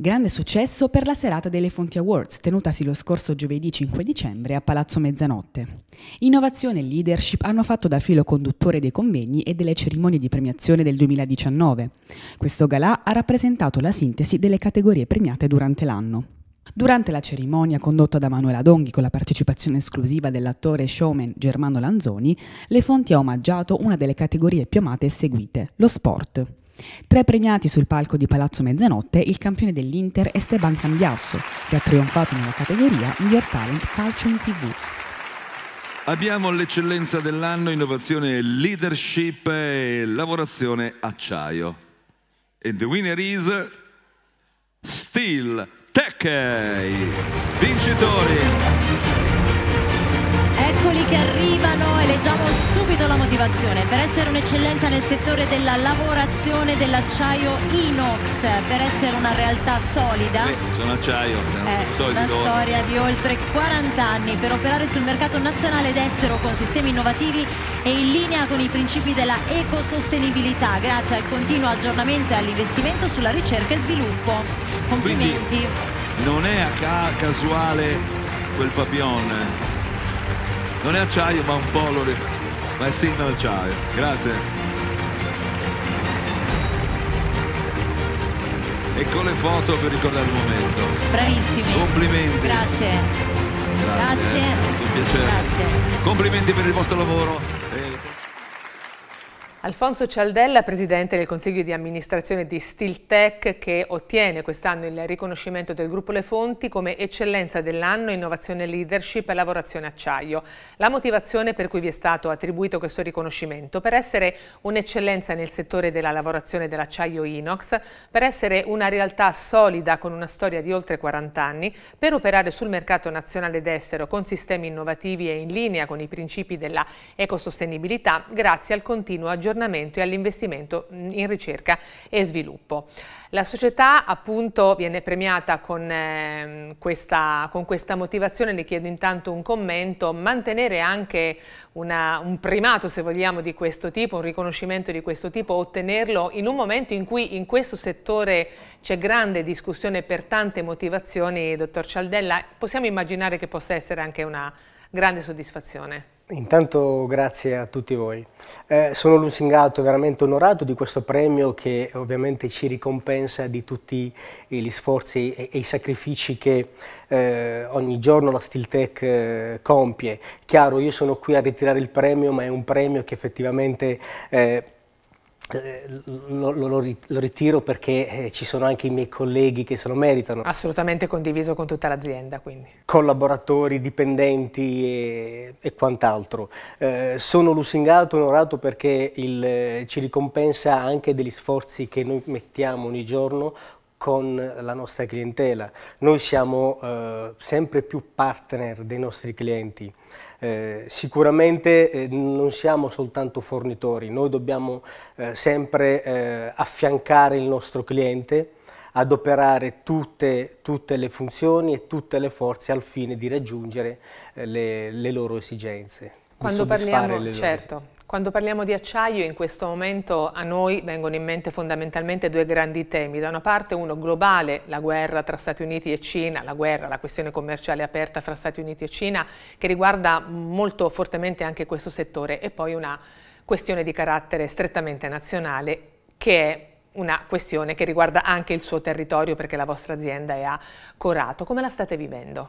Grande successo per la serata delle Fonti Awards, tenutasi lo scorso giovedì 5 dicembre a Palazzo Mezzanotte. Innovazione e leadership hanno fatto da filo conduttore dei convegni e delle cerimonie di premiazione del 2019. Questo galà ha rappresentato la sintesi delle categorie premiate durante l'anno. Durante la cerimonia condotta da Manuela Donghi con la partecipazione esclusiva dell'attore showman Germano Lanzoni, Le Fonti ha omaggiato una delle categorie più amate e seguite, lo sport. Tra i premiati sul palco di Palazzo Mezzanotte, il campione dell'Inter Esteban Cambiasso, che ha trionfato nella categoria Miglior Talent Calcio in TV, Abbiamo l'eccellenza dell'anno, innovazione, leadership e lavorazione acciaio. E the winner is Steel Tech. Vincitori. Eccoli che arrivano e leggiamo subito la motivazione. Per essere un'eccellenza nel settore della lavorazione dell'acciaio inox, per essere una realtà solida. Sì, sono acciaio, non eh, Una storia di oltre 40 anni per operare sul mercato nazionale ed estero con sistemi innovativi e in linea con i principi della ecosostenibilità, grazie al continuo aggiornamento e all'investimento sulla ricerca e sviluppo. Complimenti. Quindi, non è casuale quel papillon eh? non è acciaio ma un po' lo ma è sin all'acciaio grazie e con le foto per ricordare il momento bravissimi complimenti grazie grazie, grazie. un piacere grazie. complimenti per il vostro lavoro Alfonso Cialdella, presidente del consiglio di amministrazione di Stiltech, che ottiene quest'anno il riconoscimento del gruppo Le Fonti come eccellenza dell'anno innovazione leadership e lavorazione acciaio. La motivazione per cui vi è stato attribuito questo riconoscimento per essere un'eccellenza nel settore della lavorazione dell'acciaio inox, per essere una realtà solida con una storia di oltre 40 anni, per operare sul mercato nazionale ed estero con sistemi innovativi e in linea con i principi della ecosostenibilità grazie al continuo aggiornamento all'aggiornamento e all'investimento in ricerca e sviluppo. La società appunto viene premiata con, eh, questa, con questa motivazione, le chiedo intanto un commento, mantenere anche una, un primato se vogliamo di questo tipo, un riconoscimento di questo tipo, ottenerlo in un momento in cui in questo settore c'è grande discussione per tante motivazioni, dottor Cialdella, possiamo immaginare che possa essere anche una grande soddisfazione. Intanto grazie a tutti voi. Eh, sono lusingato, veramente onorato di questo premio che ovviamente ci ricompensa di tutti gli sforzi e, e i sacrifici che eh, ogni giorno la Stiltech eh, compie. Chiaro, io sono qui a ritirare il premio, ma è un premio che effettivamente eh, eh, lo, lo, lo, ritiro perché eh, ci sono anche i miei colleghi che se lo meritano. Assolutamente condiviso con tutta l'azienda quindi. Collaboratori, dipendenti e, e quant'altro. Eh, sono lusingato e onorato perché il, eh, ci ricompensa anche degli sforzi che noi mettiamo ogni giorno con la nostra clientela. Noi siamo eh, sempre più partner dei nostri clienti. Eh, sicuramente eh, non siamo soltanto fornitori, noi dobbiamo eh, sempre eh, affiancare il nostro cliente, adoperare tutte, tutte, le funzioni e tutte le forze al fine di raggiungere eh, le, le loro esigenze. Quando parliamo, certo, quando parliamo di acciaio in questo momento a noi vengono in mente fondamentalmente due grandi temi. Da una parte uno globale, la guerra tra Stati Uniti e Cina, la guerra, la questione commerciale aperta fra Stati Uniti e Cina che riguarda molto fortemente anche questo settore e poi una questione di carattere strettamente nazionale che è una questione che riguarda anche il suo territorio perché la vostra azienda è a Corato. Come la state vivendo?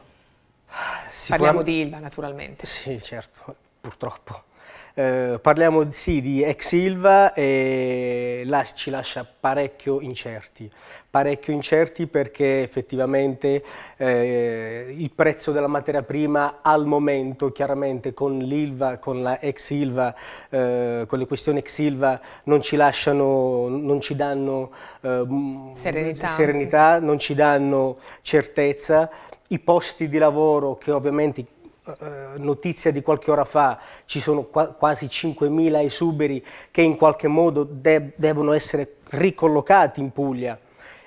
Ah, parliamo di Ilva naturalmente. Sì, certo, purtroppo eh, parliamo sì di ex Silva e là ci lascia parecchio incerti, parecchio incerti perché effettivamente eh, il prezzo della materia prima al momento chiaramente con l'Ilva, con la ex Silva, eh, con le questioni ex Silva non ci lasciano, non ci danno ehm, serenità. serenità, non ci danno certezza, i posti di lavoro che ovviamente eh, notizia di qualche ora fa, ci sono qua quasi 5.000 esuberi che in qualche modo de devono essere ricollocati in Puglia.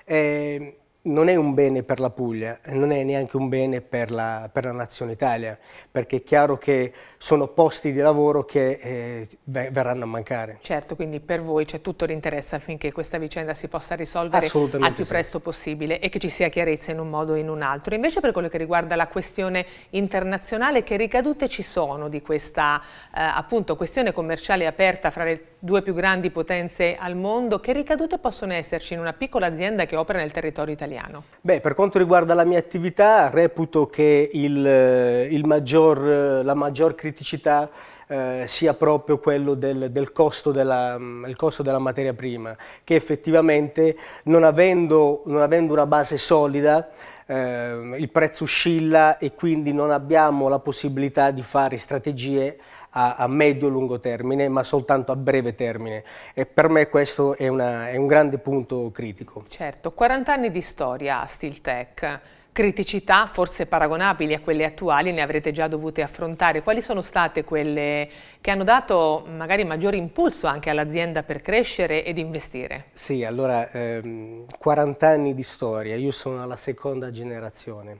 Eh, non è un bene per la Puglia, non è neanche un bene per la, per la nazione Italia, perché è chiaro che sono posti di lavoro che eh, verranno a mancare. Certo, quindi per voi c'è tutto l'interesse affinché questa vicenda si possa risolvere al più sì. presto possibile e che ci sia chiarezza in un modo o in un altro. Invece per quello che riguarda la questione internazionale, che ricadute ci sono di questa eh, appunto, questione commerciale aperta fra le due più grandi potenze al mondo, che ricadute possono esserci in una piccola azienda che opera nel territorio italiano? Beh, per quanto riguarda la mia attività, reputo che il, eh, il maggior, eh, la maggior criticità eh, sia proprio quello del, del costo, della, mm, costo, della, materia prima, che effettivamente non avendo, non avendo una base solida eh, il prezzo oscilla e quindi non abbiamo la possibilità di fare strategie a, a medio e lungo termine, ma soltanto a breve termine. E per me questo è, una, è un grande punto critico. Certo, 40 anni di storia a Stiltech criticità forse paragonabili a quelle attuali ne avrete già dovute affrontare. Quali sono state quelle che hanno dato magari maggior impulso anche all'azienda per crescere ed investire? Sì, allora ehm, 40 anni di storia, io sono alla seconda generazione.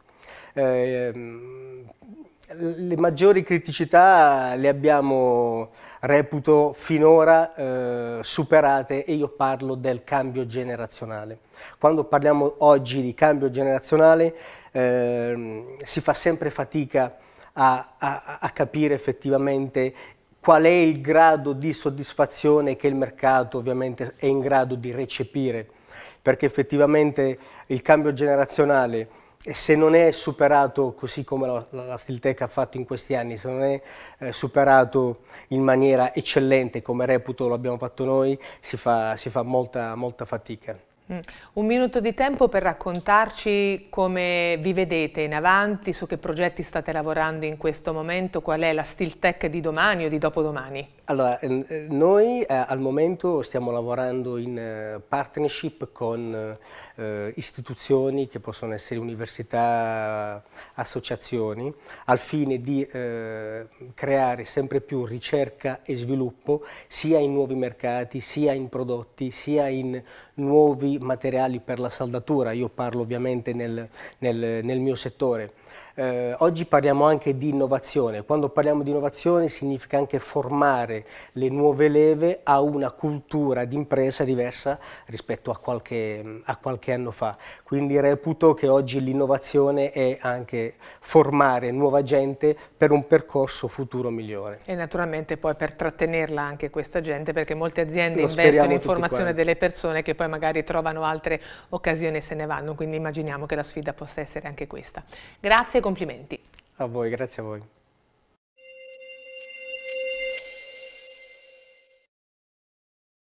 Eh, le maggiori criticità le abbiamo, reputo, finora eh, superate e io parlo del cambio generazionale. Quando parliamo oggi di cambio generazionale eh, si fa sempre fatica a, a, a capire effettivamente qual è il grado di soddisfazione che il mercato ovviamente è in grado di recepire, perché effettivamente il cambio generazionale e se non è superato così come la, la, la ha fatto in questi anni, se non è eh, superato in maniera eccellente come reputo l'abbiamo fatto noi, si fa, si fa molta, molta fatica. Mm. Un minuto di tempo per raccontarci come vi vedete in avanti, su che progetti state lavorando in questo momento, qual è la Steel Tech di domani o di dopodomani? Allora, ehm, eh, noi eh, al momento stiamo lavorando in eh, partnership con eh, istituzioni che possono essere università, associazioni, al fine di eh, creare sempre più ricerca e sviluppo sia in nuovi mercati, sia in prodotti, sia in nuovi materiali per la saldatura, io parlo ovviamente nel, nel, nel mio settore. Eh, oggi parliamo anche di innovazione, quando parliamo di innovazione significa anche formare le nuove leve a una cultura d'impresa diversa rispetto a qualche, a qualche anno fa. Quindi reputo che oggi l'innovazione è anche formare nuova gente per un percorso futuro migliore. E naturalmente poi per trattenerla anche questa gente, perché molte aziende Lo investono in formazione delle persone che poi magari trovano altre occasioni e se ne vanno, quindi immaginiamo che la sfida possa essere anche questa. Grazie Grazie e complimenti. A voi, grazie a voi.